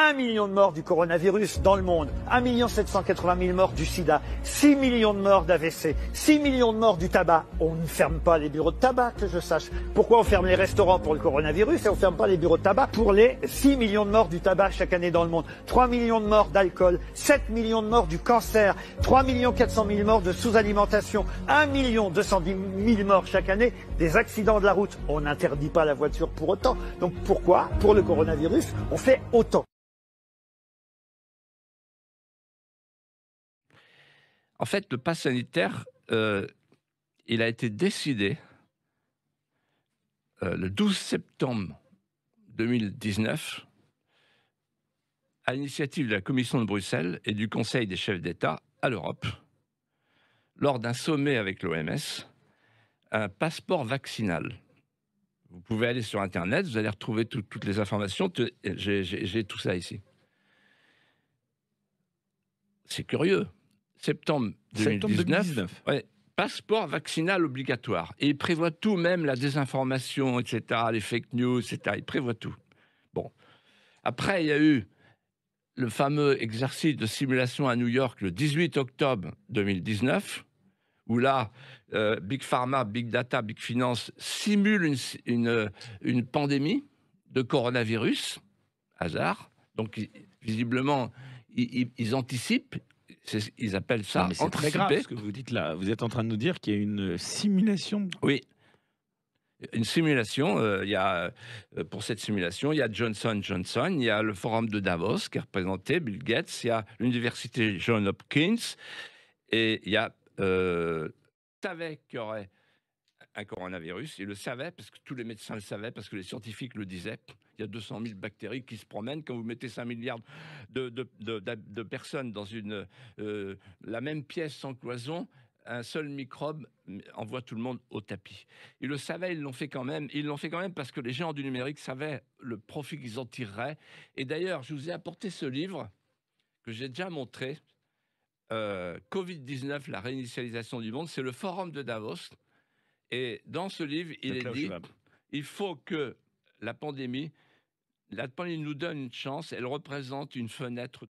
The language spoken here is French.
1 million de morts du coronavirus dans le monde, 1 780 000 morts du sida, 6 millions de morts d'AVC, 6 millions de morts du tabac. On ne ferme pas les bureaux de tabac, que je sache. Pourquoi on ferme les restaurants pour le coronavirus et on ne ferme pas les bureaux de tabac pour les 6 millions de morts du tabac chaque année dans le monde, 3 millions de morts d'alcool, 7 millions de morts du cancer, 3 400 000 morts de sous-alimentation, 1 210 000 morts chaque année des accidents de la route. On n'interdit pas la voiture pour autant. Donc pourquoi, pour le coronavirus, on fait autant En fait, le pass sanitaire, euh, il a été décidé euh, le 12 septembre 2019 à l'initiative de la Commission de Bruxelles et du Conseil des chefs d'État à l'Europe, lors d'un sommet avec l'OMS, un passeport vaccinal. Vous pouvez aller sur Internet, vous allez retrouver toutes les informations. J'ai tout ça ici. C'est curieux septembre 2019, passeport vaccinal obligatoire. Et il prévoit tout, même la désinformation, etc., les fake news, etc. Il prévoit tout. Bon. Après, il y a eu le fameux exercice de simulation à New York le 18 octobre 2019, où là, euh, Big Pharma, Big Data, Big Finance simulent une, une, pandémie de coronavirus, hasard. Donc, visiblement, ils anticipent, ils appellent ça C'est très grave ce que vous dites là. Vous êtes en train de nous dire qu'il y a une euh, simulation. Oui. Une simulation, euh, il y a, euh, pour cette simulation, il y a Johnson Johnson, il y a le forum de Davos qui est représenté, Bill Gates, il y a l'université John Hopkins, et il y a... Euh, un coronavirus. Ils le savaient, parce que tous les médecins le savaient, parce que les scientifiques le disaient. Il y a 200 000 bactéries qui se promènent. Quand vous mettez 5 milliards de, personnes dans une, euh, la même pièce sans cloison, un seul microbe envoie tout le monde au tapis. Ils le savaient, ils l'ont fait quand même. Ils l'ont fait quand même parce que les géants du numérique savaient le profit qu'ils en tireraient. Et d'ailleurs, je vous ai apporté ce livre que j'ai déjà montré, euh, Covid-19, la réinitialisation du monde. C'est le forum de Davos et dans ce livre, il est dit il faut que la pandémie, la pandémie nous donne une chance, elle représente une fenêtre